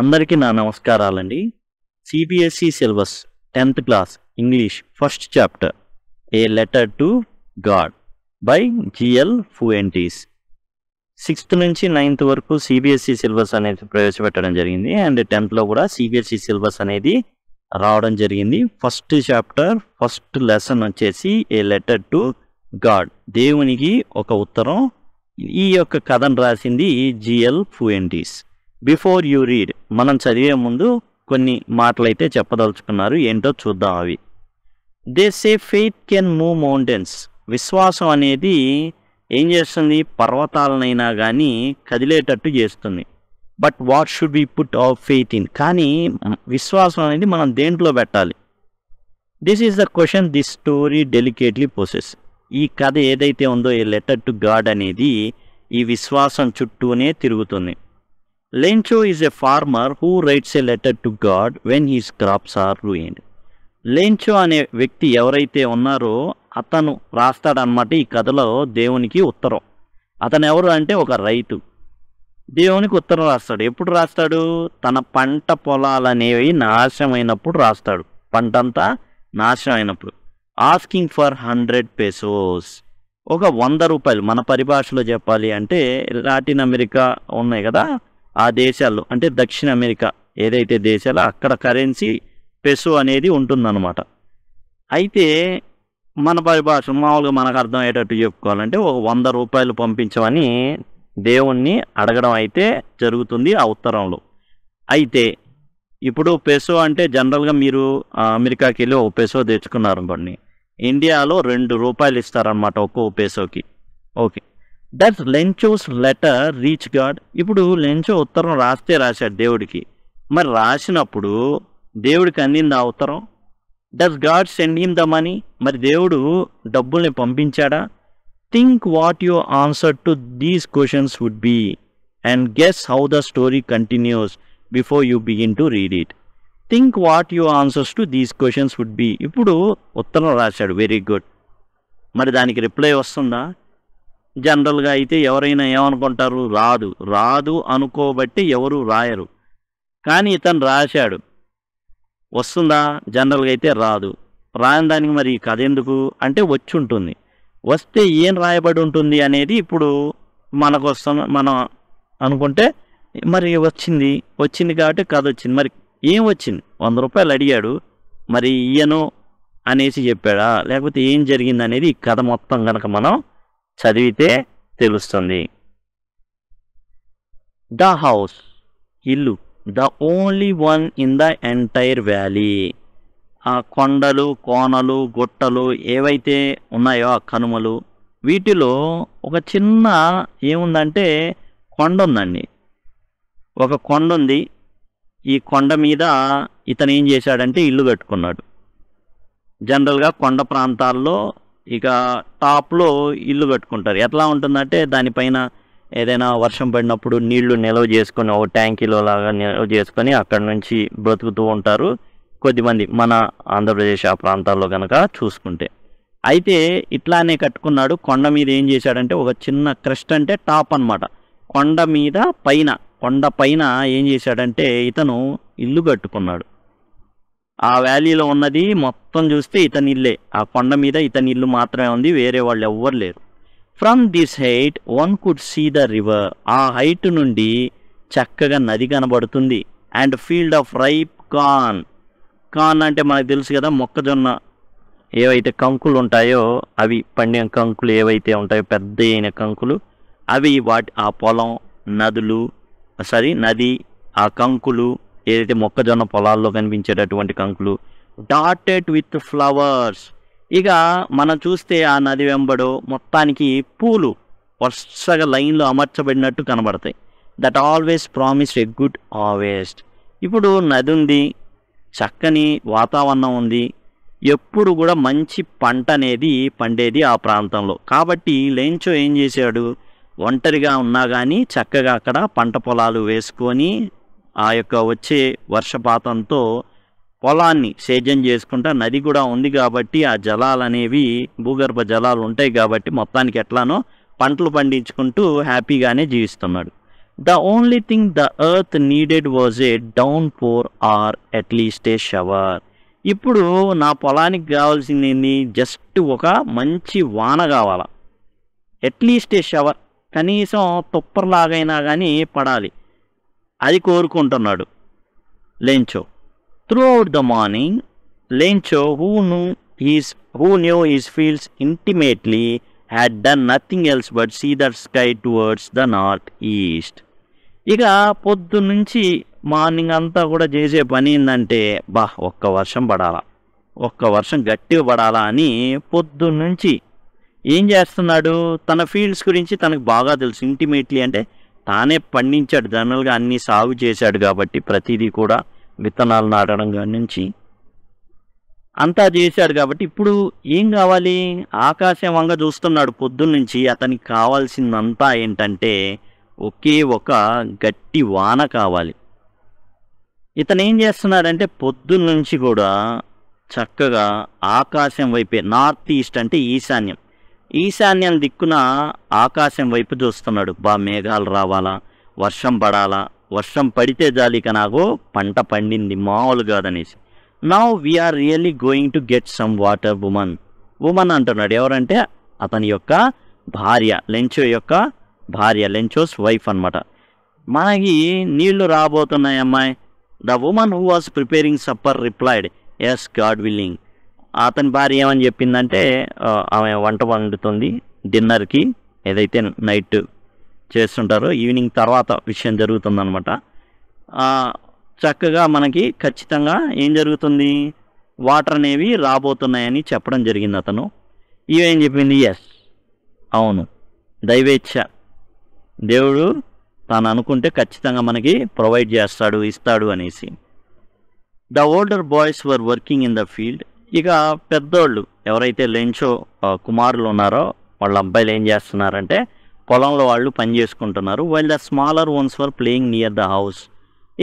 అందరికీ నా నమస్కారాలండి CBSE e syllabus tenth class English first chapter a letter to God by G L Fuentes sixth నుంచి ninth వరకు CBSE e syllabus అనేది ప్రవేశపెట్టడం జరిగింది అండ్ టెన్త్లో కూడా సిబిఎస్ఈ e సిలబస్ అనేది రావడం జరిగింది ఫస్ట్ చాప్టర్ ఫస్ట్ లెసన్ వచ్చేసి ఏ లెటర్ టు గాడ్ దేవునికి ఒక ఉత్తరం ఈ యొక్క కథను రాసింది G L Fuentes before you read మనం చదివే ముందు కొన్ని మాటలైతే చెప్పదలుచుకున్నారు ఏంటో చూద్దాం అవి they say faith can move mountains విశ్వాసం అనేది ఏం చేస్తుంది పర్వతాలనైనా కానీ కదిలేటట్టు చేస్తుంది but what should be put our faith in కానీ విశ్వాసం అనేది మనం దేంట్లో పెట్టాలి this is the question this story delicately poses ఈ కథ ఏదైతే ఉందో ఈ లెటర్ టు గాడ్ అనేది ఈ విశ్వాసం చుట్టూనే తిరుగుతుంది Lencho is a farmer who writes a letter to God when his crops are ruined. Lencho అనే వ్యక్తి ఎవరైతే ఉన్నారో అతను రాస్తాడనమాట ఈ కథలో దేవునికి ఉత్తరం అతను ఎవరు అంటే ఒక రైతు దేవునికి ఉత్తరం రాస్తాడు ఎప్పుడు రాస్తాడు తన పంట పొలాలనేవి నాశనమైనప్పుడు రాస్తాడు పంట అంతా అయినప్పుడు ఆస్కింగ్ ఫర్ హండ్రెడ్ పెసోస్ ఒక వంద రూపాయలు మన పరిభాషలో చెప్పాలి అంటే లాటిన్ అమెరికా ఉన్నాయి కదా ఆ దేశాల్లో అంటే దక్షిణ అమెరికా ఏదైతే దేశాలో అక్కడ కరెన్సీ పెసు అనేది ఉంటుందన్నమాట అయితే మన పరిభాష మామూలుగా మనకు అర్థమయ్యేటట్టు చెప్పుకోవాలంటే ఒక వంద రూపాయలు పంపించమని దేవుణ్ణి అడగడం అయితే జరుగుతుంది ఆ ఉత్తరంలో అయితే ఇప్పుడు పెసో అంటే జనరల్గా మీరు అమెరికాకి వెళ్ళి ఒక పెసో తెచ్చుకున్నారు అనుకోండి ఇండియాలో రెండు రూపాయలు ఇస్తారనమాట ఒక్కో పెసోకి okay does Lencho's letter reach God ఇప్పుడు లెంచో ఉత్తరం రాస్తే రాశాడు దేవుడికి మరి రాసినప్పుడు దేవుడికి అందింది ఆ ఉత్తరం does God send in the money మరి దేవుడు డబ్బుల్ని పంపించాడా think what you answer to these questions would be and guess how the story continues before you begin to read it think what you answers to these questions would be ఇప్పుడు ఉత్తరం రాశాడు very good మరి దానికి reply వస్తుందా జనరల్గా అయితే ఎవరైనా ఏమనుకుంటారు రాదు రాదు అనుకోబట్టి ఎవరు రాయరు కానీ ఇతను రాశాడు వస్తుందా జనరల్గా అయితే రాదు రాని దానికి మరి కథ ఎందుకు అంటే వచ్చి ఉంటుంది వస్తే ఏం రాయబడి ఉంటుంది అనేది ఇప్పుడు మనకు వస్తున్న మనం అనుకుంటే మరి వచ్చింది వచ్చింది కాబట్టి కథ వచ్చింది మరి ఏం వచ్చింది వంద రూపాయలు అడిగాడు మరి ఇయ్యను అనేసి చెప్పాడా లేకపోతే ఏం జరిగింది అనేది కథ మొత్తం కనుక మనం చదివితే తెలుస్తుంది ద హౌస్ ఇల్లు the only one in the entire valley ఆ కొండలు కోనలు గుట్టలు ఏవైతే ఉన్నాయో ఆ కనుమలు వీటిలో ఒక చిన్న ఏముందంటే కొండ ఉందండి ఒక కొండ ఉంది ఈ కొండ మీద ఇతను ఏం చేశాడంటే ఇల్లు కట్టుకున్నాడు జనరల్గా కొండ ప్రాంతాల్లో ఇక టాప్లో ఇల్లు కట్టుకుంటారు ఎట్లా ఉంటుందంటే దానిపైన ఏదైనా వర్షం పడినప్పుడు నీళ్లు నిల్వ చేసుకొని ఒక ట్యాంకీలో లాగా నిల్వ చేసుకొని అక్కడ నుంచి బ్రతుకుతూ ఉంటారు కొద్దిమంది మన ఆంధ్రప్రదేశ్ ఆ ప్రాంతాల్లో కనుక చూసుకుంటే అయితే ఇట్లానే కట్టుకున్నాడు కొండ మీద ఏం చేశాడంటే ఒక చిన్న క్రెస్ట్ అంటే టాప్ అనమాట కొండ మీద పైన కొండ పైన ఏం చేశాడంటే ఇతను ఇల్లు కట్టుకున్నాడు ఆ వ్యాలీలో ఉన్నది మొత్తం చూస్తే ఇతని ఇల్లే ఆ కొండ మీద ఇతని ఇల్లు మాత్రమే ఉంది వేరే వాళ్ళు ఎవ్వరు లేరు from this height one could see the river ఆ హైట్ నుండి చక్కగా నది కనబడుతుంది and field of ripe corn corn అంటే మనకు తెలుసు కదా మొక్కజొన్న ఏవైతే కంకులు ఉంటాయో అవి పండిన కంకులు ఏవైతే ఉంటాయో పెద్ద అయిన కంకులు అవి వాటి ఆ పొలం నదులు సారీ నది ఆ కంకులు ఏదైతే మొక్కజొన్న పొలాల్లో కనిపించేటటువంటి కంకులు డాటెడ్ విత్ ఫ్లవర్స్ ఇక మనం చూస్తే ఆ నది వెంబడు మొత్తానికి పూలు వరుసగా లైన్లో అమర్చబడినట్టు కనబడతాయి that always promise a good harvest ఇప్పుడు నది ఉంది చక్కని వాతావరణం ఉంది ఎప్పుడు కూడా మంచి పంట అనేది పండేది ఆ ప్రాంతంలో కాబట్టి లెంచో ఏం చేశాడు ఒంటరిగా ఉన్నా కానీ చక్కగా అక్కడ పంట పొలాలు వేసుకొని ఆ యొక్క వచ్చే వర్షపాతంతో పొలాన్ని సేద్యం చేసుకుంటా నది కూడా ఉంది కాబట్టి ఆ జలాలు అనేవి భూగర్భ జలాలు ఉంటాయి కాబట్టి మొత్తానికి ఎట్లానో పంటలు పండించుకుంటూ హ్యాపీగానే జీవిస్తున్నాడు the only thing the earth needed was a downpour or at least a shower ఇప్పుడు నా పొలానికి కావాల్సింది ఏంది జస్ట్ ఒక మంచి వాన కావాలా అట్లీస్ట్ ఏ షవర్ కనీసం తుప్పర్లాగైనా కానీ పడాలి అది కోరుకుంటున్నాడు Lencho throughout the morning Lencho who knew his who knew his fields intimately had done nothing else but see that sky towards the north east ఇక పొద్దున్నుంచి మార్నింగ్ అంతా కూడా చేసే పని ఏంటంటే బా ఒక్క వర్షం పడాలా ఒక్క వర్షం గట్టిగా పడాలా అని పొద్దున్నుంచి ఏం చేస్తున్నాడు తన ఫీల్డ్స్ గురించి తనకు బాగా తెలుసు ఇంటిమేట్లీ అంటే తానే పండించాడు జనరల్గా అన్నీ సాగు చేశాడు కాబట్టి ప్రతిదీ కూడా విత్తనాలు నాటడం నుంచి అంతా చేశాడు కాబట్టి ఇప్పుడు ఏం కావాలి ఆకాశం వంగ చూస్తున్నాడు పొద్దున్నుంచి అతనికి కావాల్సిందంతా ఏంటంటే ఒకే ఒక గట్టి వాన కావాలి ఇతను ఏం చేస్తున్నాడంటే పొద్దున్న నుంచి కూడా చక్కగా ఆకాశం వైపే నార్త్ ఈస్ట్ అంటే ఈశాన్యం ఈశాన్యం దిక్కున ఆకాశం వైపు చూస్తున్నాడు బా మేఘాలు రావాలా వర్షం పడాలా వర్షం పడితే జాలిక నాగో పంట పండింది మామూలు కాదనేసి now we're really going to get some water woman woman అంటున్నాడు ఎవరంటే అతని యొక్క భార్య లెంచో యొక్క భార్య లెంచోస్ వైఫ్ అనమాట మనకి నీళ్లు రాబోతున్నాయి అమ్మాయి the woman who was preparing supper replied yes God willing అతని భార్య ఏమని చెప్పిందంటే ఆమె వంట వండుతుంది డిన్నర్కి ఏదైతే నైట్ చేస్తుంటారో ఈవినింగ్ తర్వాత విషయం జరుగుతుందనమాట చక్కగా మనకి ఖచ్చితంగా ఏం జరుగుతుంది వాటర్ అనేవి రాబోతున్నాయని చెప్పడం జరిగింది అతను ఈవేం చెప్పింది ఎస్ అవును దైవేచ్ఛ దేవుడు తాను అనుకుంటే ఖచ్చితంగా మనకి ప్రొవైడ్ చేస్తాడు ఇస్తాడు అనేసి ద ఓల్డర్ బాయ్స్ వర్ వర్కింగ్ ఇన్ ద ఫీల్డ్ ఇక పెద్దోళ్ళు ఎవరైతే లెంచో కుమారులు ఉన్నారో వాళ్ళ అబ్బాయిలు ఏం చేస్తున్నారంటే పొలంలో వాళ్ళు పని చేసుకుంటున్నారు while the smaller ones for playing near the house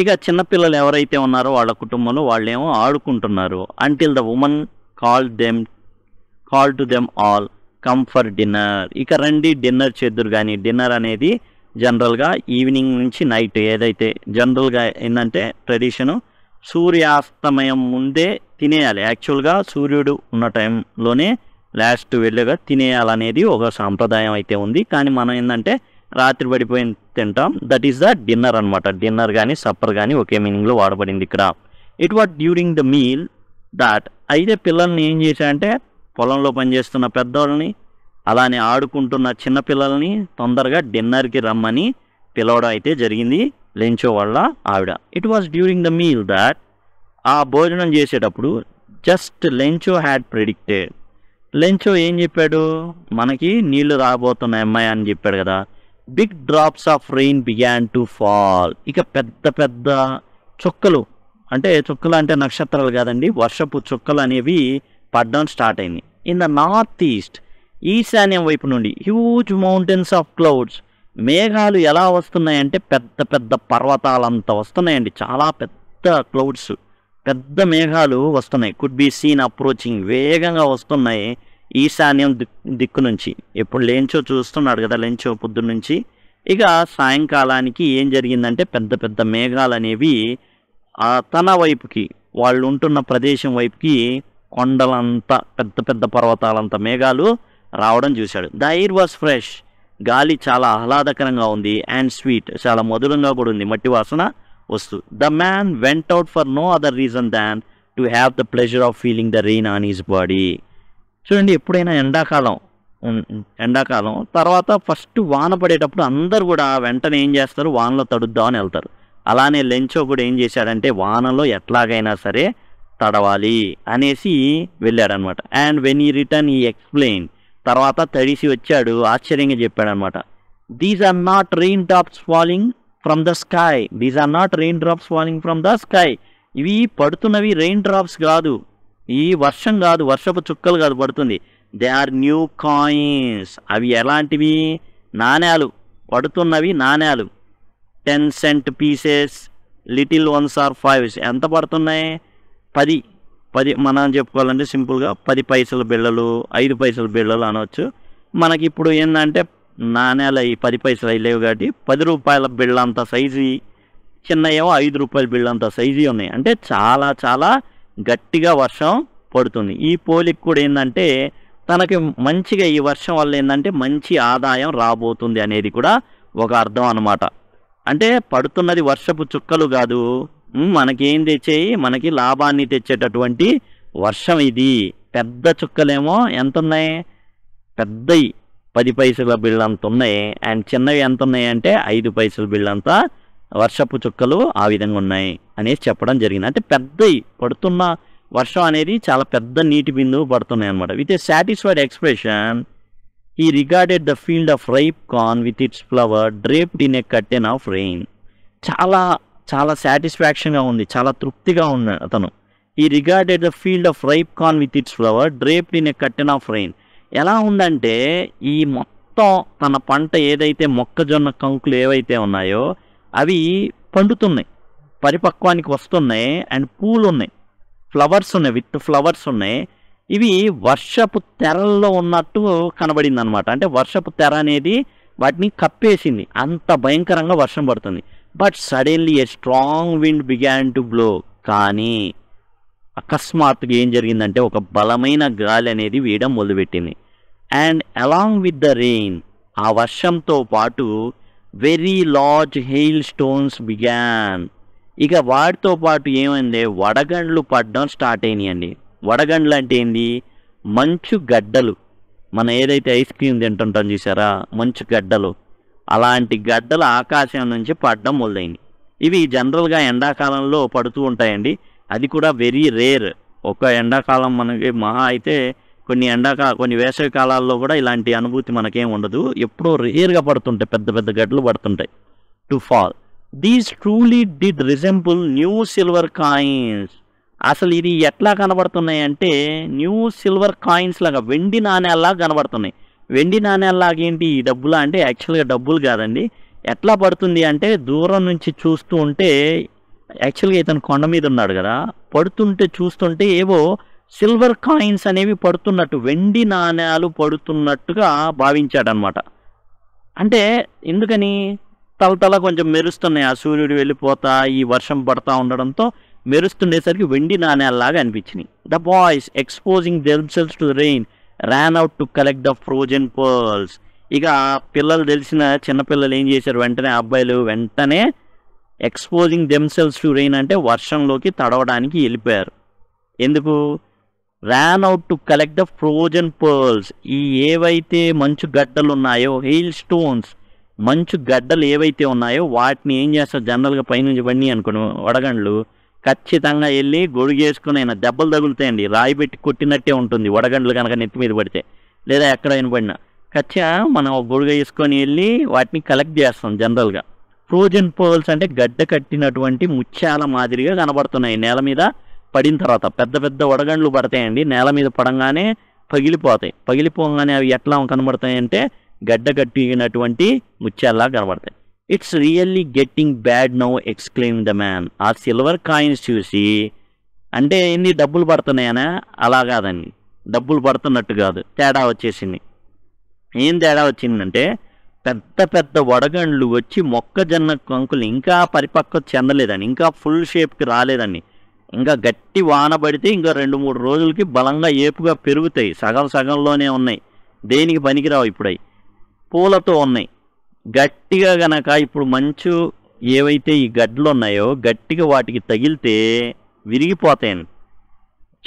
ఇక చిన్నపిల్లలు ఎవరైతే ఉన్నారో వాళ్ళ కుటుంబంలో వాళ్ళు ఏమో ఆడుకుంటున్నారు until the women call them call to them all come for dinner ఇక రండి డిన్నర్ చేద్దరు కానీ డిన్నర్ అనేది జనరల్గా ఈవినింగ్ నుంచి నైట్ ఏదైతే జనరల్గా ఏంటంటే ట్రెడిషను సూర్యాస్తమయం ముందే తినేయాలి యాక్చువల్గా సూర్యుడు ఉన్న టైంలోనే లాస్ట్ వెళ్ళగా తినేయాలనేది ఒక సాంప్రదాయం అయితే ఉంది కానీ మనం ఏంటంటే రాత్రి పడిపోయిన తింటాం దట్ ఈస్ ద డిన్నర్ అనమాట డిన్నర్ కానీ సప్పర్ కానీ ఒకే మీనింగ్లో వాడబడింది ఇక్కడ it what during the meal that అయితే పిల్లల్ని ఏం చేశాయంటే పొలంలో పనిచేస్తున్న పెద్దవాళ్ళని అలానే ఆడుకుంటున్న చిన్నపిల్లల్ని తొందరగా డిన్నర్కి రమ్మని పిలవడం అయితే జరిగింది లెంచో వాళ్ళ ఆవిడ it was during the meal that ఆ భోజనం చేసేటప్పుడు just Lencho had predicted Lencho ఏం చెప్పాడు మనకి నీళ్లు రాబోతున్నాయి అమ్మాయి అని చెప్పాడు కదా big drops of rain began to fall ఇక పెద్ద పెద్ద చుక్కలు అంటే చుక్కలు అంటే నక్షత్రాలు కాదండి వర్షపు చుక్కలు అనేవి పడడం స్టార్ట్ అయింది ఇన్ ద నార్త్ ఈస్ట్ ఈశాన్యం వైపు నుండి హ్యూజ్ మౌంటైన్స్ ఆఫ్ క్లౌడ్స్ మేఘాలు ఎలా వస్తున్నాయంటే పెద్ద పెద్ద పర్వతాలంత వస్తున్నాయండి చాలా పెద్ద క్లౌడ్స్ పెద్ద మేఘాలు వస్తున్నాయి కుడ్ బి సీన్ అప్రోచింగ్ వేగంగా వస్తున్నాయి ఈశాన్యం దిక్కు నుంచి ఎప్పుడు లేంచో చూస్తున్నాడు కదా లేంచో పొద్దు నుంచి ఇక సాయంకాలానికి ఏం జరిగిందంటే పెద్ద పెద్ద మేఘాలు అనేవి తన వైపుకి వాళ్ళు ఉంటున్న ప్రదేశం వైపుకి కొండలంతా పెద్ద పెద్ద పర్వతాలంత మేఘాలు రావడం చూశాడు ఎయిర్ వాస్ ఫ్రెష్ గాలి చాలా ఆహ్లాదకరంగా ఉంది అండ్ స్వీట్ చాలా మధురంగా కూడా ఉంది మట్టి వాసన వస్తు the man went out for no other reason than to have the pleasure of feeling the rain on his body చూడండి ఎప్పుడైనా ఎండాకాలం ఎండాకాలం తర్వాత ఫస్ట్ వాన పడేటప్పుడు అందరు కూడా వెంటనే ఏం చేస్తారు వానలో తడుద్దామని వెళ్తారు అలానే లెంచో కూడా ఏం చేశాడంటే వానలో ఎట్లాగైనా సరే తడవాలి అనేసి వెళ్ళాడనమాట and when he return he explain తర్వాత తడిసి వచ్చాడు ఆశ్చర్యంగా చెప్పాడనమాట these are not rain drops falling from the sky these are not rain drops falling from the sky ఇవి పడుతున్నవి రెయిన్ డ్రాప్స్ కాదు ఈ వర్షం కాదు వర్షపు చుక్కలు కాదు పడుతుంది దే ఆర్ న్యూ కాయిన్స్ అవి ఎలాంటివి నాణ్యాలు పడుతున్నవి నాణ్యాలు ten cent pieces little ones are fives ఎంత పడుతున్నాయి పది పది మనం చెప్పుకోవాలంటే సింపుల్గా పది పైసల బిళ్ళలు ఐదు పైసల బిళ్ళలు అనవచ్చు మనకి ఇప్పుడు ఏంటంటే నాణ్యాలు అవి పది పైసలు అవి లేవు కాబట్టి పది రూపాయల బిళ్ళ అంత సైజు ఏవో ఐదు రూపాయల బిళ్ళ అంత సైజు ఉన్నాయి అంటే చాలా చాలా గట్టిగా వర్షం పడుతుంది ఈ పోలిక కూడా ఏంటంటే తనకి మంచిగా ఈ వర్షం వల్ల ఏంటంటే మంచి ఆదాయం రాబోతుంది అనేది కూడా ఒక అర్థం అనమాట అంటే పడుతున్నది వర్షపు చుక్కలు కాదు మనకేం తెచ్చేయి మనకి లాభాన్ని తెచ్చేటటువంటి వర్షం ఇది పెద్ద చుక్కలేమో ఎంత ఉన్నాయి పెద్దవి పది పైసల బిళ్ళ అంత ఉన్నాయి అండ్ చిన్నవి ఎంత ఉన్నాయి అంటే ఐదు పైసల బిళ్ళంతా అంతా వర్షపు చుక్కలు ఆ విధంగా ఉన్నాయి అనేసి చెప్పడం జరిగింది అంటే పెద్దవి పడుతున్న వర్షం అనేది చాలా పెద్ద నీటి బిందువు పడుతున్నాయి అనమాట with a satisfied expression he regarded the field of ripe corn with its flower draped in a curtain of rain చాలా చాలా సాటిస్ఫాక్షన్గా ఉంది చాలా తృప్తిగా ఉన్న అతను he regarded the field of ripe corn with its flower draped in a curtain of rain ఎలా ఉందంటే ఈ మొత్తం తన పంట ఏదైతే మొక్కజొన్న కంకులు ఏవైతే ఉన్నాయో అవి పండుతున్నాయి పరిపక్వానికి వస్తున్నాయి అండ్ పూలు ఉన్నాయి ఫ్లవర్స్ ఉన్నాయి విత్ ఫ్లవర్స్ ఉన్నాయి ఇవి వర్షపు తెరల్లో ఉన్నట్టు కనబడింది అనమాట అంటే వర్షపు తెర అనేది వాటిని కప్పేసింది అంత భయంకరంగా వర్షం పడుతుంది but suddenly a strong wind began to blow కానీ అకస్మాత్తుగా ఏం జరిగిందంటే ఒక బలమైన గాలి అనేది వేయడం మొదలుపెట్టింది and along with the rain ఆ వర్షంతో పాటు very large hail stones began ఇక వాటితో పాటు ఏమైంది వడగండ్లు పడడం స్టార్ట్ అయినాయండి వడగండ్లు అంటే ఏంది మంచు గడ్డలు మనం ఏదైతే ఐస్ క్రీమ్ తింటుంటాం చూసారా మంచు గడ్డలు అలాంటి గడ్డలు ఆకాశం నుంచి పడడం మొదలైంది ఇవి జనరల్గా ఎండాకాలంలో పడుతూ ఉంటాయండి అది కూడా వెరీ రేర్ ఒక ఎండాకాలం మనకి మహా అయితే కొన్ని ఎండాకాల కొన్ని వేసవి కాలాల్లో కూడా ఇలాంటి అనుభూతి మనకేం ఉండదు ఎప్పుడో రేర్గా పడుతుంటాయి పెద్ద పెద్ద గడ్డలు పడుతుంటాయి to fall these truly did resemble new silver coins అసలు ఇది ఎట్లా కనబడుతున్నాయి అంటే న్యూ సిల్వర్ కాయిన్స్ లాగా వెండి నాణేలా కనబడుతున్నాయి వెండి ఏంటి ఈ డబ్బులా అంటే యాక్చువల్గా డబ్బులు కాదండి ఎట్లా పడుతుంది అంటే దూరం నుంచి చూస్తూ ఉంటే యాక్చువల్గా ఇతను కొండ మీద ఉన్నాడు కదా పడుతుంటే చూస్తుంటే ఏవో సిల్వర్ కాయిన్స్ అనేవి పడుతున్నట్టు వెండి నాణ్యాలు పడుతున్నట్టుగా భావించాడనమాట అంటే ఎందుకని తలతల కొంచెం మెరుస్తున్నాయి ఆ సూర్యుడు వెళ్ళిపోతా ఈ వర్షం పడతా ఉండడంతో మెరుస్తుండేసరికి వెండి నాణ్యాలలాగా అనిపించినాయి the boys exposing themselves to rain ran out to collect the frozen pearls ఇక పిల్లలు తెలిసిన చిన్నపిల్లలు ఏం చేశారు వెంటనే అబ్బాయిలు వెంటనే ఎక్స్పోజింగ్ దెమ్సెల్స్ టు రెయిన్ అంటే వర్షంలోకి తడవడానికి వెళ్ళిపోయారు ఎందుకు ran out to collect the frozen pearls ఈ ఏవైతే మంచు గడ్డలు ఉన్నాయో హెయిల్ స్టోన్స్ మంచు గడ్డలు ఏవైతే ఉన్నాయో వాటిని ఏం చేస్తారు జనరల్గా పైనుంచి బండి అనుకోను వడగండ్లు ఖచ్చితంగా వెళ్ళి గొడుగేసుకుని అయినా దెబ్బలు తగులుతాయండి రాయి పెట్టి కొట్టినట్టే ఉంటుంది వడగండ్లు కనుక నెత్తి మీద పడితే లేదా ఎక్కడ వినపడినా ఖచ్చితంగా మనం ఒక వేసుకొని వెళ్ళి వాటిని కలెక్ట్ చేస్తాం జనరల్గా ఫ్రోజన్ పోల్స్ అంటే గడ్డ కట్టినటువంటి ముత్యాల మాదిరిగా కనబడుతున్నాయి నేల మీద పడిన తర్వాత పెద్ద పెద్ద వడగండ్లు పడతాయండి నేల మీద పడంగానే పగిలిపోతాయి పగిలిపోగానే అవి ఎట్లా కనబడతాయంటే గడ్డ కట్టినటువంటి ముత్యాల్లా కనబడతాయి it's really getting bad now exclaim the man ఆ సిల్వర్ కాయిన్స్ చూసి అంటే ఎన్ని డబ్బులు పడుతున్నాయనా అలా కాదండి డబ్బులు పడుతున్నట్టు కాదు తేడా వచ్చేసింది ఏం తేడా వచ్చిందంటే పెద్ద పెద్ద వడగండ్లు వచ్చి మొక్కజొన్న కంకులు ఇంకా పరిపక్వత చెందలేదండి ఇంకా ఫుల్ షేప్కి రాలేదండి ఇంకా గట్టి వాన పడితే ఇంకా రెండు మూడు రోజులకి బలంగా ఏపుగా పెరుగుతాయి సగం సగంలోనే ఉన్నాయి దేనికి పనికిరావు ఇప్పుడై పూలతో ఉన్నాయి గట్టిగా గనక ఇప్పుడు మంచు ఏవైతే ఈ గడ్డలు ఉన్నాయో గట్టిగా వాటికి తగిలితే విరిగిపోతాయని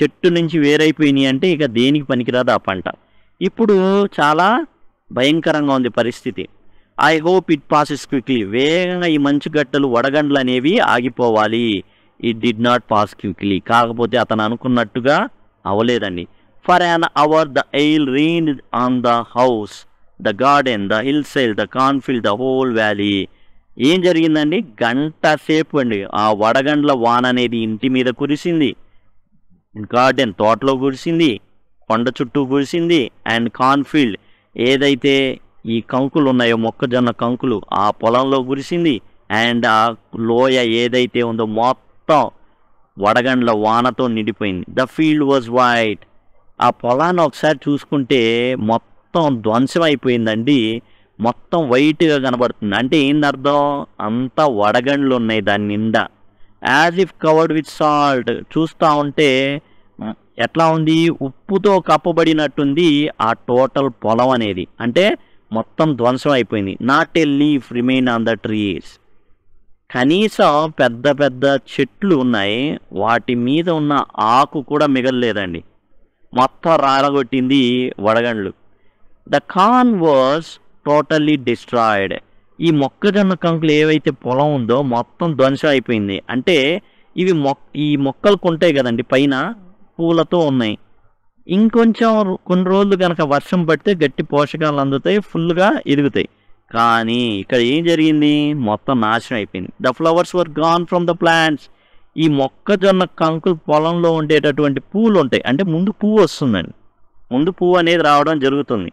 చెట్టు నుంచి వేరైపోయినాయి అంటే ఇక దేనికి పనికిరాదు ఆ పంట ఇప్పుడు చాలా భయంకరంగా ఉంది పరిస్థితి I hope it passes quickly వేగంగా ఈ మంచు గట్టలు వడగండ్లు అనేవి ఆగిపోవాలి it did not pass quickly కాకపోతే అతను అనుకున్నట్టుగా అవలేదండి for an hour the hail rain on the house the garden the hill side the cornfield the whole valley ఏం జరిగిందండి గంట సేపు అండి ఆ వడగండ్ల వాన అనేది ఇంటి మీద కురిసింది గార్డెన్ తోటలో కురిసింది కొండ చుట్టూ కురిసింది అండ్ కాన్ఫీల్డ్ ఏదైతే ఈ కంకులు ఉన్నాయో మొక్కజొన్న కంకులు ఆ పొలంలో కురిసింది అండ్ ఆ లోయ ఏదైతే ఉందో మొత్తం వడగండ్ల వానతో నిండిపోయింది ద ఫీల్డ్ వాజ్ వైట్ ఆ పొలాన్ని ఒకసారి చూసుకుంటే మొత్తం మొత్తం ధ్వంసం అయిపోయిందండి మొత్తం వైట్గా కనబడుతుంది అంటే ఏంది అర్థం అంతా వడగండ్లు ఉన్నాయి దాని నిండా as if covered with salt చూస్తూ ఉంటే ఎట్లా ఉంది ఉప్పుతో కప్పబడినట్టుంది ఆ టోటల్ పొలం అనేది అంటే మొత్తం ధ్వంసం అయిపోయింది not a leaf remain on the trees కనీసం పెద్ద పెద్ద చెట్లు ఉన్నాయి వాటి మీద ఉన్న ఆకు కూడా మిగలలేదండి మొత్తం రాలగొట్టింది వడగండ్లు the corn was totally destroyed ఈ మొక్కజొన్న కంకులు ఏవైతే పొలం ఉందో మొత్తం ధ్వంసం అయిపోయింది అంటే ఇవి మొక్ ఈ మొక్కలు కొంటాయి కదండి పైన పూలతో ఉన్నాయి ఇంకొంచెం కొన్ని రోజులు కనుక వర్షం పడితే గట్టి పోషకాలు అందుతాయి ఫుల్గా ఎదుగుతాయి కానీ ఇక్కడ ఏం జరిగింది మొత్తం నాశనం అయిపోయింది the flowers were gone from the plants ఈ మొక్కజొన్న కంకులు పొలంలో ఉండేటటువంటి పూలు ఉంటాయి అంటే ముందు పువ్వు వస్తుందండి ముందు పువ్వు అనేది రావడం జరుగుతుంది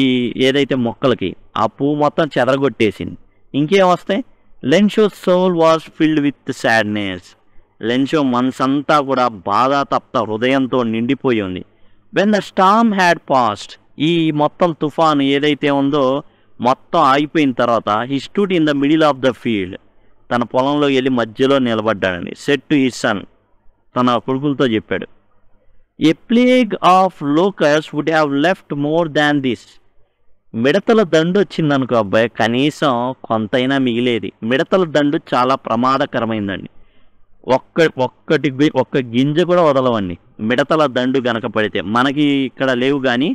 ఈ ఏదైతే మొక్కలకి ఆ పువ్వు మొత్తం చెదరగొట్టేసింది ఇంకేం వస్తాయి Lencho soul was filled with sadness Lencho మనసంతా కూడా బాధ తప్త హృదయంతో నిండిపోయి ఉంది when the storm had passed ఈ మొత్తం తుఫాను ఏదైతే ఉందో మొత్తం ఆగిపోయిన తర్వాత he stood in the middle of the field తన పొలంలో వెళ్ళి మధ్యలో నిలబడ్డాడని సెట్ టు హిస్ సన్ తన కొడుకులతో చెప్పాడు a plague of locust would have left more than this మిడతల దండు వచ్చిందనుకో అబ్బాయి కనీసం కొంతైనా మిగిలేది మిడతల దండు చాలా ప్రమాదకరమైందండి ఒక్క ఒక్కటి ఒక్క గింజ కూడా వదలవండి మిడతల దండు గనక పడితే మనకి ఇక్కడ లేవు కానీ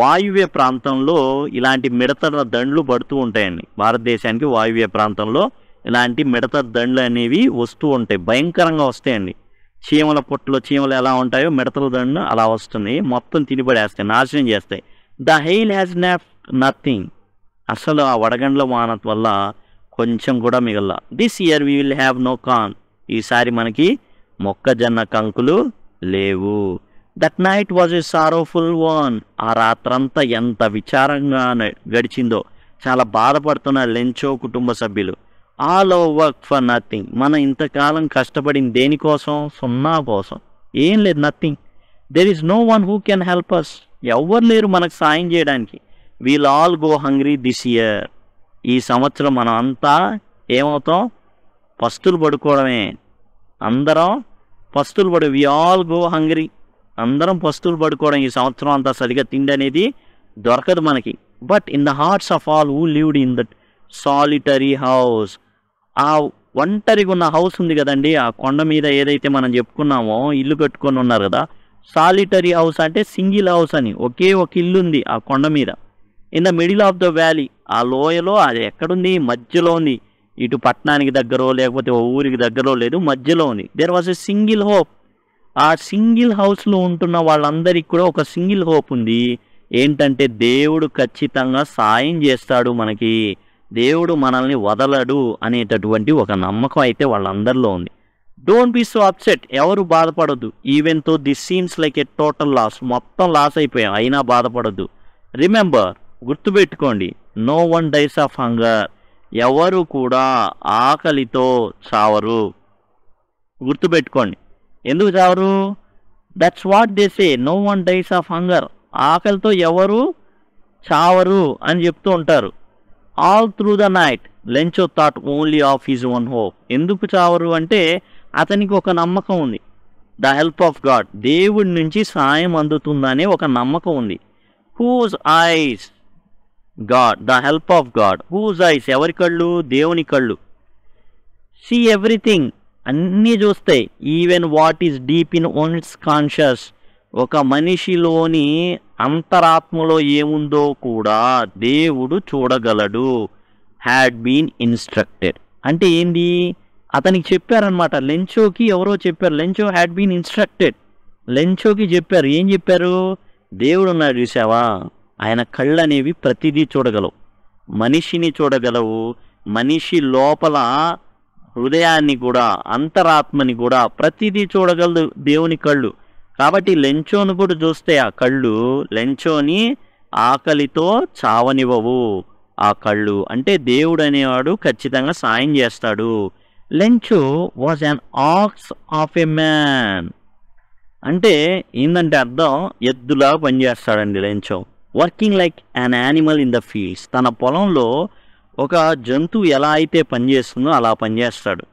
వాయువ్య ప్రాంతంలో ఇలాంటి మిడతల దండ్లు పడుతూ ఉంటాయండి భారతదేశానికి వాయువ్య ప్రాంతంలో ఇలాంటి మిడతల దండ్లు అనేవి వస్తూ ఉంటాయి భయంకరంగా వస్తాయండి చీమల పొట్టలో చీమలు ఎలా ఉంటాయో మిడతల దండు అలా వస్తుంది మొత్తం తినిపడేస్తాయి నాశనం చేస్తాయి the hail has not nothing అసలు ఆ వడగండ్ల వాన వల్ల కొంచెం కూడా మిగల this year we will have no corn ఈసారి మనకి మొక్కజొన్న కంకులు లేవు that night was a sorrowful one ఆ రాత్రంతా ఎంత విచారంగా గడిచిందో చాలా బాధపడుతున్న లెంచో కుటుంబ సభ్యులు all over work for nothing మనం ఇంతకాలం కష్టపడింది దేనికోసం సున్నా కోసం ఏం లేదు nothing there is no one who can help us ఎవరు లేరు మనకు సాయం చేయడానికి we'll all go hungry this year ఈ సంవత్సరం మనం అంతా ఏమవుతాం పస్తులు పడుకోవడమే అందరం పస్తులు పడు వి ఆల్ గో హంగ్రీ అందరం పస్తులు పడుకోవడం ఈ సంవత్సరం అంతా సరిగా తిండి అనేది దొరకదు మనకి but in the hearts of all who lived in that solitary house ఆ ఒంటరిగా ఉన్న హౌస్ ఉంది కదండి ఆ కొండ మీద ఏదైతే మనం చెప్పుకున్నామో ఇల్లు కట్టుకొని ఉన్నారు కదా సాలిటరీ హౌస్ అంటే సింగిల్ హౌస్ అని ఒకే ఒక ఇల్లు ఉంది ఆ కొండ మీద in the middle of the valley ఆ లోయలో అది ఎక్కడుంది మధ్యలో ఉంది ఇటు పట్టణానికి దగ్గరో లేకపోతే ఓ ఊరికి దగ్గరో లేదు మధ్యలో ఉంది there was a single hope ఆ సింగిల్ హౌస్లో ఉంటున్న వాళ్ళందరికీ కూడా ఒక సింగిల్ హోప్ ఉంది ఏంటంటే దేవుడు ఖచ్చితంగా సాయం చేస్తాడు మనకి దేవుడు మనల్ని వదలడు అనేటటువంటి ఒక నమ్మకం అయితే వాళ్ళందరిలో ఉంది డోంట్ బీ సో అప్సెట్ ఎవరు బాధపడద్దు even though this seems like a total loss మొత్తం లాస్ అయిపోయాం అయినా బాధపడద్దు రిమెంబర్ గుర్తుపెట్టుకోండి no one dies of hunger ఎవరు కూడా ఆకలితో చావరు గుర్తుపెట్టుకోండి ఎందుకు చావరు that's what they say no one dies of hunger ఆకలితో ఎవరు చావరు అని చెప్తూ ఉంటారు all through the night Lencho thought only of his own hope ఎందుకు చావరు అంటే అతనికి ఒక నమ్మకం ఉంది ద హెల్ప్ ఆఫ్ గాడ్ దేవుడి నుంచి సాయం అందుతుందనే ఒక నమ్మకం ఉంది whose eyes God the help of God whose eyes ఎవరి కళ్ళు దేవుని కళ్ళు సీ ఎవ్రీథింగ్ అన్నీ చూస్తాయి even what is deep in one's conscious ఒక మనిషిలోని అంతరాత్మలో ఏముందో కూడా దేవుడు చూడగలడు హ్యాడ్ బీన్ ఇన్స్ట్రక్టెడ్ అంటే ఏంది అతనికి చెప్పారనమాట లెంచోకి ఎవరో చెప్పారు లెంచో హ్యాడ్ బీన్ ఇన్స్ట్రక్టెడ్ లెంచోకి చెప్పారు ఏం చెప్పారు దేవుడు ఉన్నాడు చూసావా ఆయన కళ్ళు అనేవి ప్రతిదీ చూడగలవు మనిషిని చూడగలవు మనిషి లోపల హృదయాన్ని కూడా అంతరాత్మని కూడా ప్రతిదీ చూడగలదు దేవుని కళ్ళు కాబట్టి లెంచోను కూడా చూస్తే ఆ కళ్ళు లెంచోని ఆకలితో చావనివ్వవు ఆ కళ్ళు అంటే దేవుడు అనేవాడు ఖచ్చితంగా సాయం చేస్తాడు Lencho was an ox of a man అంటే ఏంటంటే అర్థం ఎద్దులా పనిచేస్తాడండి Lencho working like an animal in the fields తన పొలంలో ఒక జంతువు ఎలా అయితే పనిచేస్తుందో అలా పనిచేస్తాడు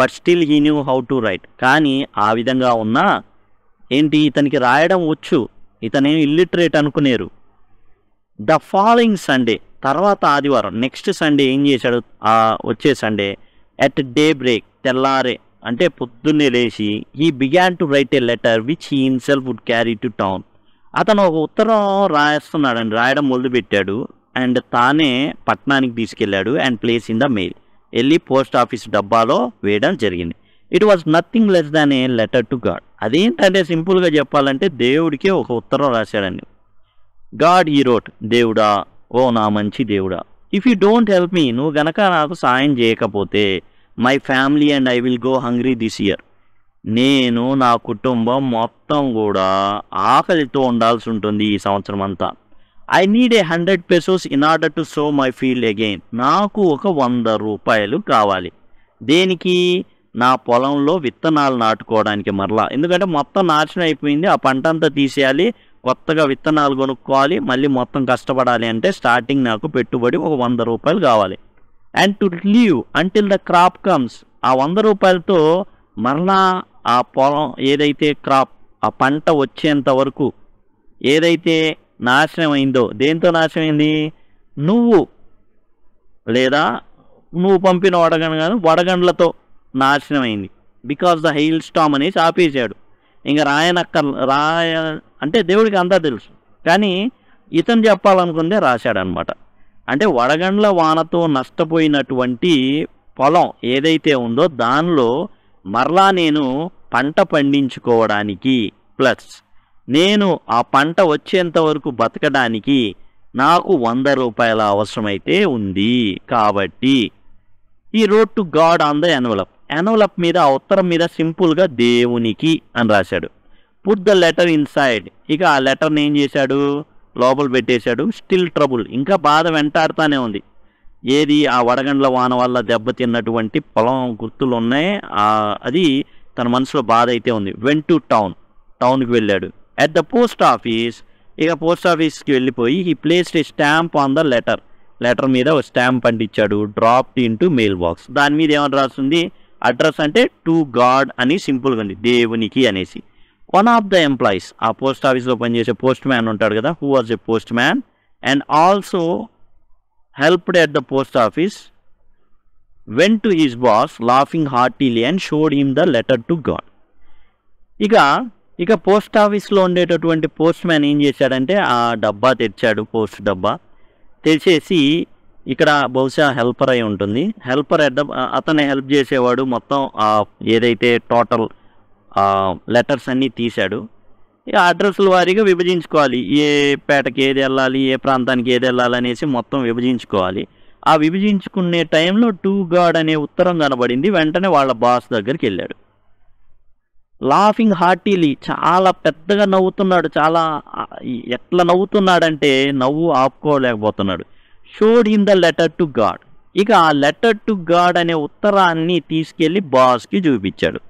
but still he knew how to write కానీ ఆ విధంగా ఉన్నా ఏంటి ఇతనికి రాయడం వచ్చు ఇతనేం ఇల్లిటరేట్ అనుకునేరు ద ఫాలోయింగ్ సండే తర్వాత ఆదివారం నెక్స్ట్ సండే ఏం చేశాడు వచ్చే సండే అట్ డే బ్రేక్ తెల్లారే అంటే పొద్దున్నే లేచి he began to write a letter which he self would carry to town అతను ఒక ఉత్తరం రాస్తున్నాడండి రాయడం మొదలుపెట్టాడు అండ్ తానే పట్టణానికి తీసుకెళ్ళాడు and place in the mail వెళ్ళి పోస్ట్ ఆఫీస్ డబ్బాలో వేయడం జరిగింది it was nothing less than a letter to God అదేంటంటే సింపుల్గా చెప్పాలంటే దేవుడికే ఒక ఉత్తరం రాశాడండి గాడ్ ఈ రోట్ దేవుడా ఓ నా మంచి దేవుడా if you don't help me నువ్వు గనక నాకు సాయం చేయకపోతే my family and I will go hungry this year నేను నా కుటుంబం మొత్తం కూడా ఆకలితో ఉండాల్సి ఉంటుంది ఈ సంవత్సరం అంతా I need a hundred pesos in order to sow my field again నాకు ఒక వంద రూపాయలు కావాలి దేనికి నా పొలంలో విత్తనాలు నాటుకోవడానికి మరలా ఎందుకంటే మొత్తం నాశనం అయిపోయింది ఆ పంట అంతా తీసేయాలి కొత్తగా విత్తనాలు కొనుక్కోవాలి మళ్ళీ మొత్తం కష్టపడాలి అంటే స్టార్టింగ్ నాకు పెట్టుబడి ఒక వంద రూపాయలు కావాలి and to live until the crop comes ఆ వంద రూపాయలతో మరలా ఆ పొలం ఏదైతే క్రాప్ ఆ పంట వచ్చేంత వరకు ఏదైతే నాశనం అయిందో దేంతో నాశనమైంది నువ్వు లేదా నువ్వు పంపిన కానీ వడగండ్లతో నాశనం అయింది బికాస్ ద హెయిల్ స్టామ్ అనేసి ఆపేశాడు ఇంకా రాయనక్క రాయ అంటే దేవుడికి అంతా తెలుసు కానీ ఇతను చెప్పాలనుకుందే రాశాడనమాట అంటే వడగండ్ల వానతో నష్టపోయినటువంటి పొలం ఏదైతే ఉందో దానిలో మరలా నేను పంట పండించుకోవడానికి ప్లస్ నేను ఆ పంట వచ్చేంత వరకు బతకడానికి నాకు వంద రూపాయల అవసరమైతే ఉంది కాబట్టి he wrote to God on the envelope envelope మీద ఆ ఉత్తరం మీద సింపుల్గా దేవునికి అని రాశాడు పుట్ ద లెటర్ ఇన్సైడ్ ఇక ఆ లెటర్ని ఏం చేశాడు లోపల పెట్టేశాడు స్టిల్ ట్రబుల్ ఇంకా బాధ వెంటాడుతూనే ఉంది ఏది ఆ వడగండ్ల వాన వల్ల దెబ్బతిన్నటువంటి పొలం గుర్తులు ఉన్నాయి అది తన మనసులో బాధ అయితే ఉంది వెన్ టు టౌన్ టౌన్కి వెళ్ళాడు అట్ ద పోస్ట్ ఆఫీస్ ఇక పోస్ట్ ఆఫీస్కి వెళ్ళిపోయి he place a stamp on the letter letter మీద ఒక స్టాంప్ అంటించాడు ఇన్ ఇంటూ మెయిల్ బాక్స్ దాని మీద ఏమని రాస్తుంది అడ్రస్ అంటే టు గాడ్ అని సింపుల్గా ఉంది దేవునికి అనేసి వన్ ఆఫ్ ద ఎంప్లాయీస్ ఆ పోస్ట్ ఆఫీస్లో పనిచేసే పోస్ట్ మ్యాన్ ఉంటాడు కదా who was a postman and also helped at the post office went to his boss laughing heartily and showed him the letter to God ఇక ఇక post ఆఫీస్లో ఉండేటటువంటి post man ఏం చేశాడంటే ఆ డబ్బా తెచ్చాడు పోస్ట్ డబ్బా తెచ్చేసి ఇక్కడ బహుశా హెల్పర్ అయి ఉంటుంది హెల్పర్ అడ్డ అతను హెల్ప్ చేసేవాడు మొత్తం ఏదైతే టోటల్ లెటర్స్ అన్నీ తీశాడు ఈ అడ్రస్ల వారీగా విభజించుకోవాలి ఏ పేటకి ఏది వెళ్ళాలి ఏ ప్రాంతానికి ఏది వెళ్ళాలి అనేసి మొత్తం విభజించుకోవాలి ఆ విభజించుకునే టైంలో టూ గాడ్ అనే ఉత్తరం కనబడింది వెంటనే వాళ్ళ బాస్ దగ్గరికి వెళ్ళాడు లాఫింగ్ హార్టీలీ చాలా పెద్దగా నవ్వుతున్నాడు చాలా ఎట్లా నవ్వుతున్నాడంటే నవ్వు ఆపుకోలేకపోతున్నాడు showed in the letter to God ఇక ఆ లెటర్ టు గాడ్ అనే ఉత్తరాన్ని తీసుకెళ్లి బాస్కి చూపించాడు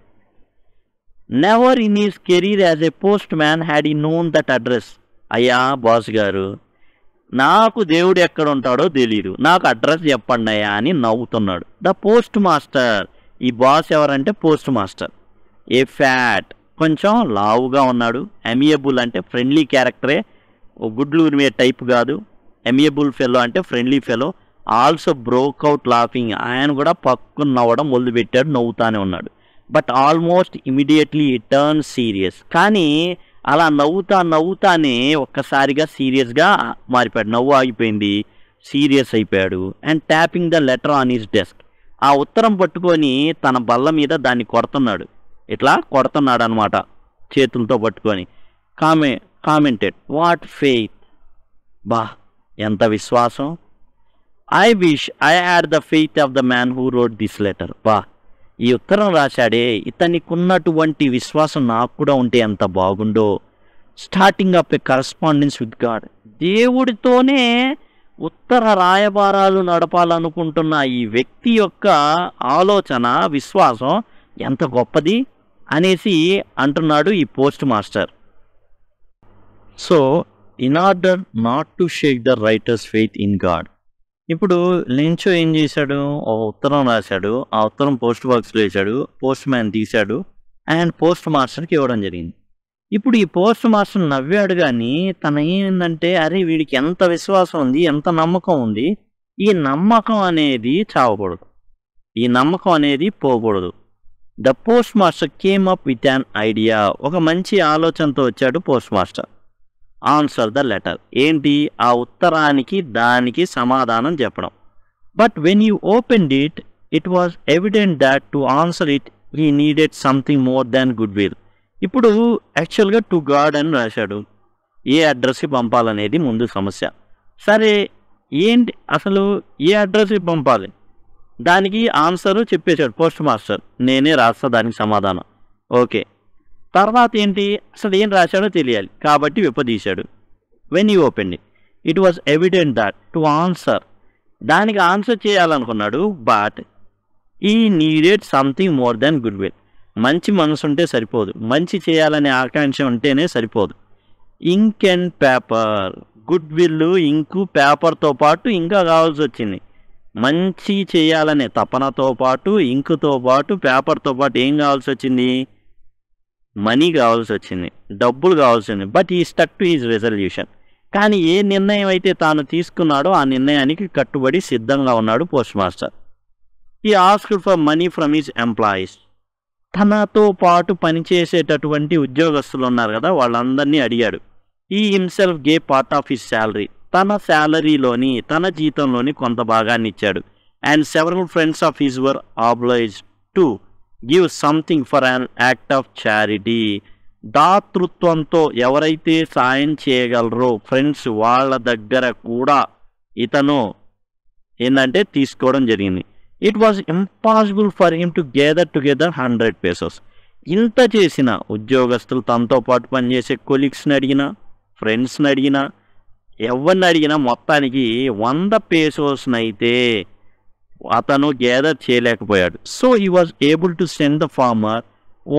never in his career as a postman had he known that address అయ్యా బాస్ గారు నాకు దేవుడు ఎక్కడ ఉంటాడో తెలియదు నాకు అడ్రస్ చెప్పండి అయ్యా అని నవ్వుతున్నాడు ద పోస్ట్ మాస్టర్ ఈ బాస్ ఎవరంటే పోస్ట్ మాస్టర్ ఏ ఫ్యాట్ కొంచెం లావుగా ఉన్నాడు అమియబుల్ అంటే ఫ్రెండ్లీ క్యారెక్టరే గుడ్లు ఉరిమే టైప్ కాదు అమియబుల్ ఫెలో అంటే friendly fellow also broke out laughing ఆయన కూడా పక్కు నవ్వడం మొదలుపెట్టాడు నవ్వుతానే ఉన్నాడు but almost immediately turn serious కానీ అలా నవ్వుతా నవ్వుతానే ఒక్కసారిగా సీరియస్గా మారిపోయాడు నవ్వు ఆగిపోయింది సీరియస్ అయిపోయాడు and tapping the letter on his desk ఆ ఉత్తరం పట్టుకొని తన బల్ల మీద దాన్ని కొడుతున్నాడు ఇట్లా కొడుతున్నాడు అనమాట చేతులతో పట్టుకొని కామె కామెంటెడ్ వాట్ ఫెయిత్ బా ఎంత విశ్వాసం I wish I had the faith of the man who wrote this letter వా ఈ ఉత్తరం రాశాడే ఇతనికున్నటువంటి విశ్వాసం నాకు కూడా ఉంటే ఎంత బాగుండో starting up a correspondence with God దేవుడితోనే ఉత్తర రాయబారాలు నడపాలనుకుంటున్న ఈ వ్యక్తి యొక్క ఆలోచన విశ్వాసం ఎంత గొప్పది అనేసి అంటున్నాడు ఈ postmaster so in order not to shake the writer's faith in God ఇప్పుడు లెంచో ఏం చేశాడు ఒక ఉత్తరం రాశాడు ఆ ఉత్తరం పోస్ట్ బాక్స్లో వేశాడు పోస్ట్ మ్యాన్ తీశాడు అండ్ పోస్ట్ మాస్టర్కి ఇవ్వడం జరిగింది ఇప్పుడు ఈ పోస్ట్ మాస్టర్ నవ్వాడు కానీ తన ఏంటంటే అరే వీడికి ఎంత విశ్వాసం ఉంది ఎంత నమ్మకం ఉంది ఈ నమ్మకం అనేది చావకూడదు ఈ నమ్మకం అనేది పోకూడదు the postmaster came up with an idea ఒక మంచి ఆలోచనతో వచ్చాడు postmaster answer the letter ఏంటి ఆ ఉత్తరానికి దానికి సమాధానం చెప్పడం but when you open it it was evident that to answer it he needed something more than good will ఇప్పుడు యాక్చువల్గా టు గాడ్ అని రాశాడు ఏ అడ్రస్కి పంపాలనేది ముందు సమస్య సరే ఏంటి అసలు ఏ అడ్రస్కి పంపాలి దానికి ఆన్సరు చెప్పేశాడు పోస్ట్ మాస్టర్ నేనే రాస్తా దానికి సమాధానం ఓకే తర్వాత ఏంటి అసలు ఏం రాశాడో తెలియాలి కాబట్టి విప్పదీశాడు when you open it was evident that to answer దానికి ఆన్సర్ చేయాలనుకున్నాడు but he needed something more than good will మంచి మనసు ఉంటే సరిపోదు మంచి చేయాలనే ఆకాంక్ష ఉంటేనే సరిపోదు ink and paper good will ink పేపర్తో పాటు ఇంకా కావాల్సి వచ్చింది మంచి చేయాలనే తపనతో పాటు ఇంకుతో పాటు పేపర్తో పాటు ఏం కావాల్సి వచ్చింది మనీ కావాల్సి వచ్చింది డబ్బులు కావాల్సింది బట్ ఈ స్టక్ టు ఈజ్ రెజల్యూషన్ కానీ ఏ నిర్ణయం అయితే తాను తీసుకున్నాడో ఆ నిర్ణయానికి కట్టుబడి సిద్ధంగా ఉన్నాడు postmaster he ask for money from his employees తనతో పాటు పనిచేసేటటువంటి ఉద్యోగస్తులు ఉన్నారు కదా వాళ్ళందరినీ అడిగాడు he himself gave part of his salary తన శాలరీలోని తన జీతంలోని కొంత భాగాన్ని ఇచ్చాడు and several friends of his were obliged to give something for an act of charity దాతృత్వంతో ఎవరైతే సాయం చేయగలరో ఫ్రెండ్స్ వాళ్ళ దగ్గర కూడా ఇతను ఏంటంటే తీసుకోవడం జరిగింది it was impossible for him to gather together hundred pesos ఇంత చేసిన ఉద్యోగస్తులు తనతో పాటు పనిచేసే కొలీగ్స్ని అడిగినా ఫ్రెండ్స్ని అడిగినా ఎవరిని అడిగినా మొత్తానికి వంద పేసోస్ని అయితే అతను గ్యాదర్ చేయలేకపోయాడు so he was able to send the farmer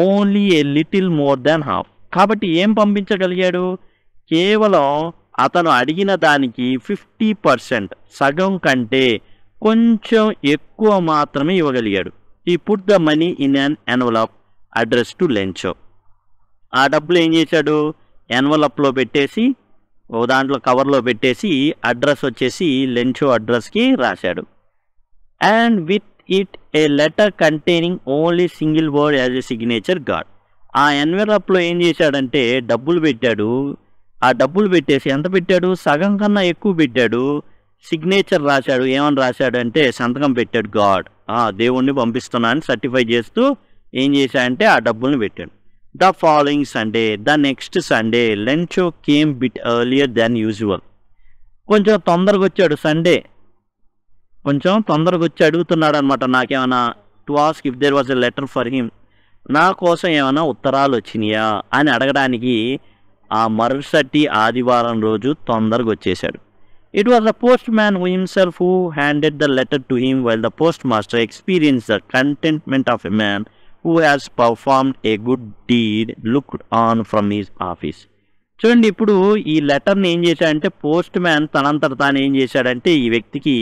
only a little more than half కాబట్టి ఏం పంపించగలిగాడు కేవలం అతను అడిగిన దానికి ఫిఫ్టీ పర్సెంట్ సగం కంటే కొంచెం ఎక్కువ మాత్రమే ఇవ్వగలిగాడు he put the money in an envelope address to Lencho ఆ డబ్బులు ఏం చేశాడు ఎన్వలప్లో పెట్టేసి ఓ దాంట్లో కవర్లో పెట్టేసి అడ్రస్ వచ్చేసి లెంచో అడ్రస్కి రాశాడు and with it a letter containing only single word as a signature God ఆ ఎన్వెలప్లో ఏం చేశాడంటే డబ్బులు పెట్టాడు ఆ డబ్బులు పెట్టేసి ఎంత పెట్టాడు సగం కన్నా ఎక్కువ పెట్టాడు సిగ్నేచర్ రాశాడు ఏమని రాశాడు అంటే సంతకం పెట్టాడు గాడ్ దేవుణ్ణి పంపిస్తున్నా అని సర్టిఫై చేస్తూ ఏం చేశాడంటే ఆ డబ్బుల్ని పెట్టాడు the following Sunday the next Sunday Lencho came bit earlier than usual కొంచెం తొందరగా వచ్చాడు సండే కొంచెం తొందరగా వచ్చి అడుగుతున్నాడు అనమాట నాకేమైనా to ask if there was a letter for him నా కోసం ఏమైనా ఉత్తరాలు వచ్చినాయా అని అడగడానికి ఆ మరుసటి ఆదివారం రోజు తొందరగా వచ్చేశాడు it was the postman who himself who handed the letter to him while the postmaster experience the contentment of a man who has performed a good deed looked on from his office చూడండి ఇప్పుడు ఈ లెటర్ని ఏం చేశాడంటే post man తనంతట తాను ఏం చేశాడంటే ఈ వ్యక్తికి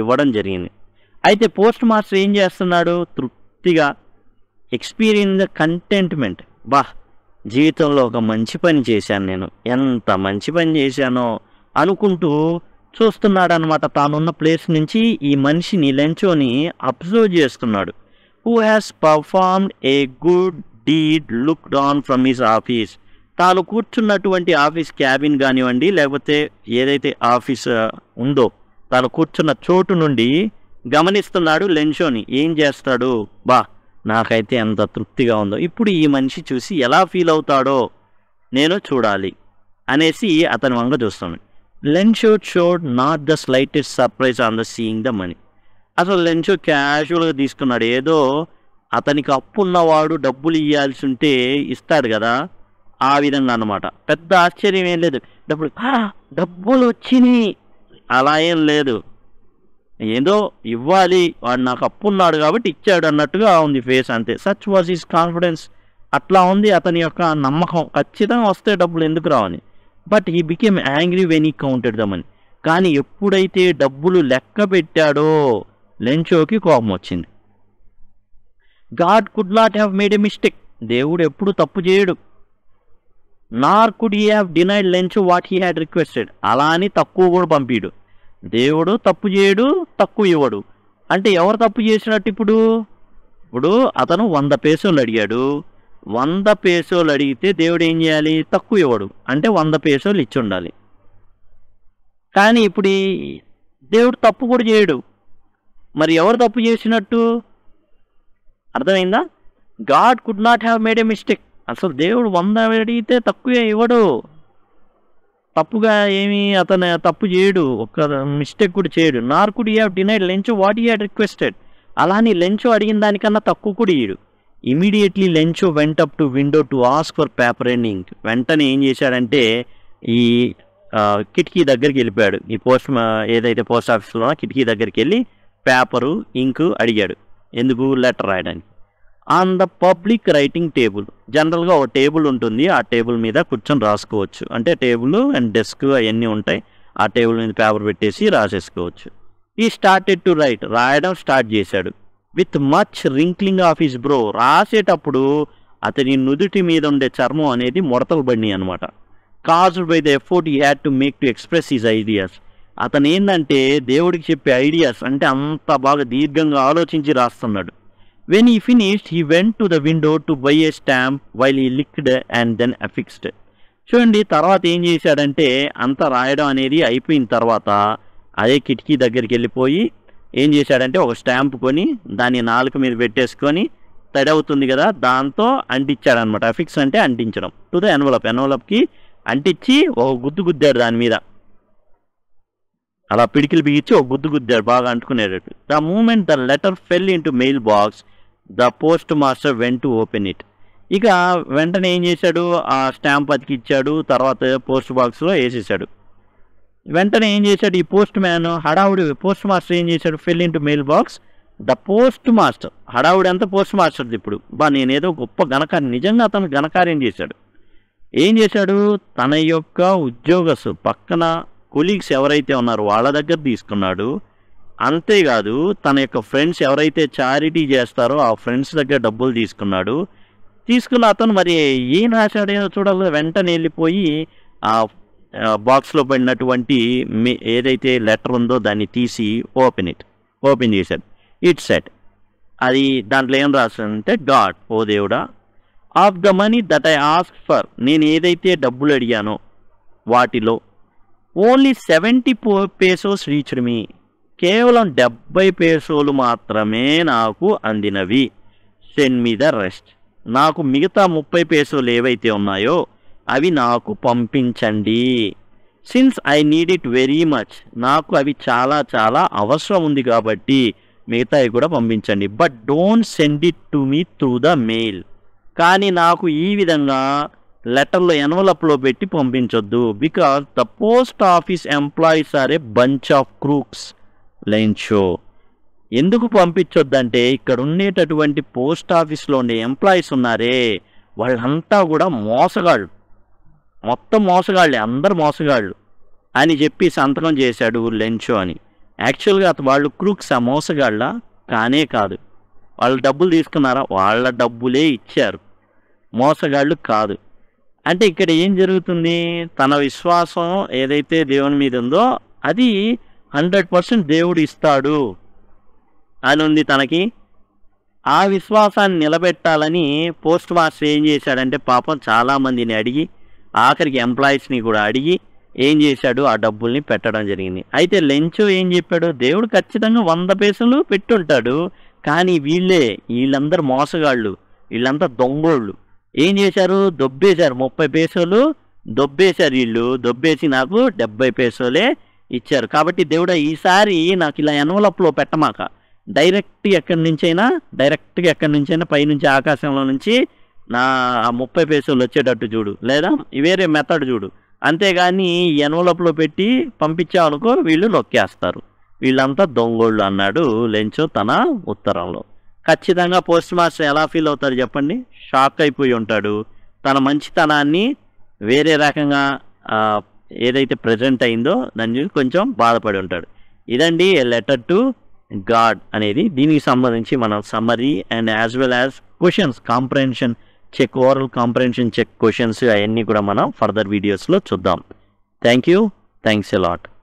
ఇవ్వడం జరిగింది అయితే పోస్ట్ మాస్టర్ ఏం చేస్తున్నాడు తృప్తిగా ఎక్స్పీరియన్స్ ద కంటెంట్మెంట్ బా జీవితంలో ఒక మంచి పని చేశాను నేను ఎంత మంచి పని చేశానో అనుకుంటూ చూస్తున్నాడు అనమాట తానున్న ప్లేస్ నుంచి ఈ మనిషిని లెంచోని అబ్జర్వ్ చేస్తున్నాడు who has performed a good deed look on from his office తాను కూర్చున్నటువంటి ఆఫీస్ క్యాబిన్ కానివ్వండి లేకపోతే ఏదైతే ఆఫీస్ ఉందో తాను కూర్చున్న చోటు నుండి గమనిస్తున్నాడు లెన్షోని ఏం చేస్తాడు బా నాకైతే ఎంత తృప్తిగా ఉందో ఇప్పుడు ఈ మనిషి చూసి ఎలా ఫీల్ అవుతాడో నేను చూడాలి అనేసి అతని వంగ చూస్తాను Lencho showed not the slightest surprise on the seeing the money అసలు లెన్షో క్యాజువల్గా తీసుకున్నాడు ఏదో అతనికి అప్పున్నవాడు డబ్బులు ఇవ్వాల్సి ఉంటే ఇస్తాడు కదా ఆ విధంగా అనమాట పెద్ద ఆశ్చర్యం ఏం లేదు డబ్బులు డబ్బులు వచ్చినాయి అలా ఏం లేదు ఏదో ఇవ్వాలి వాడు నాకు అప్పు ఉన్నాడు కాబట్టి ఇచ్చాడు అన్నట్టుగా ఉంది ఫేస్ అంతే సచ్ వాజ్ ఈస్ కాన్ఫిడెన్స్ అట్లా ఉంది అతని యొక్క నమ్మకం ఖచ్చితంగా వస్తే డబ్బులు ఎందుకు రావని but he became angry when he counted దమని కానీ ఎప్పుడైతే డబ్బులు లెక్క పెట్టాడో లెంచోకి కోపం వచ్చింది God could not have made a mistake దేవుడు ఎప్పుడు తప్పు చేయడు nor could he have denied Lencho what he had requested అలా అని తక్కువ కూడా పంపిడు దేవుడు తప్పు చేయడు తక్కువ ఇవ్వడు అంటే ఎవరు తప్పు చేసినట్టు ఇప్పుడు ఇప్పుడు అతను వంద పేసోలు అడిగాడు వంద పేసోలు అడిగితే దేవుడు ఏం చేయాలి తక్కువ ఇవ్వడు అంటే వంద పేసోలు ఇచ్చి ఉండాలి కానీ ఇప్పుడు దేవుడు తప్పు కూడా చేయడు మరి ఎవరు తప్పు చేసినట్టు అర్థమైందా God could not have made a mistake అసలు దేవుడు వంద అడిగితే తక్కువే ఇవ్వడు తప్పుగా ఏమి అతను తప్పు చేయడు ఒక మిస్టేక్ కూడా చేయడు nor could you have denied Lencho what you had requested అలా అని లెంచో అడిగిన దానికన్నా తక్కువ కూడా ఇయ్యడు immediately Lencho went up to window to ask for paper and ink వెంటనే ఏం చేశాడంటే ఈ కిటికీ దగ్గరికి వెళ్ళిపోయాడు ఈ పోస్ట్ ఏదైతే పోస్ట్ ఆఫీస్లో కిటికీ దగ్గరికి వెళ్ళి పేపరు ఇంకు అడిగాడు ఎందుకు లెటర్ రాయడానికి on the public writing table జనరల్గా ఒక టేబుల్ ఉంటుంది ఆ టేబుల్ మీద కూర్చొని రాసుకోవచ్చు అంటే టేబుల్ అండ్ డెస్క్ అవన్నీ ఉంటాయి ఆ టేబుల్ మీద పేపర్ పెట్టేసి రాసేసుకోవచ్చు ఈ స్టార్టెడ్ టు రైట్ రాయడం స్టార్ట్ చేశాడు with much wrinkling of his brow రాసేటప్పుడు అతని నుదుటి మీద ఉండే చర్మం అనేది ముడతలు పడి అనమాట caused by the effort you had to make to express his ideas అతను ఏంటంటే దేవుడికి చెప్పే ఐడియాస్ అంటే అంత బాగా దీర్ఘంగా ఆలోచించి రాస్తున్నాడు When he finished, he went to the window to buy a stamp while he licked and then affixed. చూడండి తర్వాత ఏం చేశాడంటే అంత రాయడం అనేది అయిపోయిన తర్వాత అదే కిటికీ దగ్గరికి వెళ్ళిపోయి ఏం చేశాడంటే ఒక స్టాంప్ కొని దాన్ని నాలుక మీద పెట్టేసుకొని తడవుతుంది కదా దాంతో అంటించాడనమాట అఫిక్స్ అంటే అంటించడం టు ద ఎన్వలప్ ఎన్వలప్కి అంటించి ఒక గుద్దు గుద్దాడు దాని మీద అలా పిడికిలు బిగించి ఒక గుద్దు గుద్దాడు బాగా అంటుకునేటట్టు the moment the letter fell into mail box the postmaster went to open it ఇక వెంటనే ఏం చేశాడు ఆ స్టాంప్ అతికిచ్చాడు తర్వాత పోస్ట్ బాక్స్లో వేసేసాడు వెంటనే ఏం చేశాడు ఈ పోస్ట్ మ్యాన్ హడావుడి పోస్ట్ మాస్టర్ ఏం చేశాడు fell into mail box the postmaster హడావుడి అంతా పోస్ట్ మాస్టర్ది ఇప్పుడు బా నేనేదో గొప్ప ఘనకార్యం నిజంగా అతను ఘనకార్యం చేశాడు ఏం చేశాడు తన యొక్క ఉద్యోగస్తు పక్కన కొలీగ్స్ ఎవరైతే ఉన్నారో వాళ్ళ దగ్గర తీసుకున్నాడు అంతేకాదు తన యొక్క ఫ్రెండ్స్ ఎవరైతే చారిటీ చేస్తారో ఆ ఫ్రెండ్స్ దగ్గర డబ్బులు తీసుకున్నాడు తీసుకున్న అతను మరి ఏం రాశాడో చూడాలి వెంటనే వెళ్ళిపోయి ఆ బాక్స్లో పడినటువంటి మీ ఏదైతే లెటర్ ఉందో దాన్ని తీసి ఓపెన్ ఇట్ ఓపెన్ చేశాడు ఇట్ సెట్ అది దాంట్లో ఏం రాశాడంటే గాడ్ ఓ దేవుడా of the money that I ask for నేను ఏదైతే డబ్బులు అడిగానో వాటిలో only seventy pesos reached me కేవలం డెబ్బై పేసోలు మాత్రమే నాకు అందినవి సెండ్ మీ ద రెస్ట్ నాకు మిగతా ముప్పై పేసోలు ఏవైతే ఉన్నాయో అవి నాకు పంపించండి since I need it very much నాకు అవి చాలా చాలా అవసరం ఉంది కాబట్టి మిగతావి కూడా పంపించండి but don't send it to me through the mail కానీ నాకు ఈ విధంగా లెటర్లో ఎన్వలప్లో పెట్టి పంపించొద్దు because the post office employees are a bunch of crooks Lencho ఎందుకు పంపించొద్దంటే ఇక్కడ ఉండేటటువంటి పోస్ట్ ఆఫీస్లో ఉండే ఎంప్లాయీస్ ఉన్నారే వాళ్ళంతా కూడా మోసగాళ్ళు మొత్తం మోసగాళ్ళే అందరు మోసగాళ్ళు అని చెప్పి సంతకం చేశాడు లెంచో అని యాక్చువల్గా వాళ్ళు క్రూక్స్ ఆ మోసగాళ్ళ కానే కాదు వాళ్ళు డబ్బులు తీసుకున్నారా వాళ్ళ డబ్బులే ఇచ్చారు మోసగాళ్ళు కాదు అంటే ఇక్కడ ఏం జరుగుతుంది తన విశ్వాసం ఏదైతే దేవుని మీద ఉందో అది హండ్రెడ్ పర్సెంట్ దేవుడు ఇస్తాడు అని ఉంది తనకి ఆ విశ్వాసాన్ని నిలబెట్టాలని పోస్ట్ మాస్టర్ ఏం చేశాడంటే పాపం చాలామందిని అడిగి ఆఖరికి ఎంప్లాయీస్ని కూడా అడిగి ఏం చేశాడు ఆ డబ్బుల్ని పెట్టడం జరిగింది అయితే లెంచో ఏం చెప్పాడు దేవుడు ఖచ్చితంగా వంద పైసలు పెట్టుంటాడు కానీ వీళ్ళే వీళ్ళందరూ మోసగాళ్ళు వీళ్ళంతా దొంగోళ్ళు ఏం చేశారు దొబ్బేశారు ముప్పై పైసలు దొబ్బేశారు వీళ్ళు దొబ్బేసి నాకు డెబ్బై పైసలే ఇచ్చారు కాబట్టి దేవుడా ఈసారి నాకు ఇలా ఎన్వలప్లో పెట్టమాక డైరెక్ట్ ఎక్కడి నుంచైనా డైరెక్ట్గా ఎక్కడి నుంచైనా పైనుంచి ఆకాశంలో నుంచి నా ముప్పై పేసోళ్ళు వచ్చేటట్టు చూడు లేదా వేరే మెథడ్ చూడు అంతేగాని ఎన్వలప్లో పెట్టి పంపించామనుకో వీళ్ళు నొక్కేస్తారు వీళ్ళంతా దొంగోళ్ళు అన్నాడు లెంచో తన ఉత్తరంలో ఖచ్చితంగా పోస్ట్ మాస్టర్ ఎలా ఫీల్ అవుతారు చెప్పండి షాక్ అయిపోయి ఉంటాడు తన మంచితనాన్ని వేరే రకంగా ఏదైతే ప్రజెంట్ అయిందో దాని చూసి కొంచెం బాధపడి ఉంటాడు ఇదండి ఏ లెటర్ టు గాడ్ అనేది దీనికి సంబంధించి మనం summary and as well as questions comprehension check overall comprehension check questions అవన్నీ కూడా మనం ఫర్దర్ వీడియోస్లో చూద్దాం thank you thanks a lot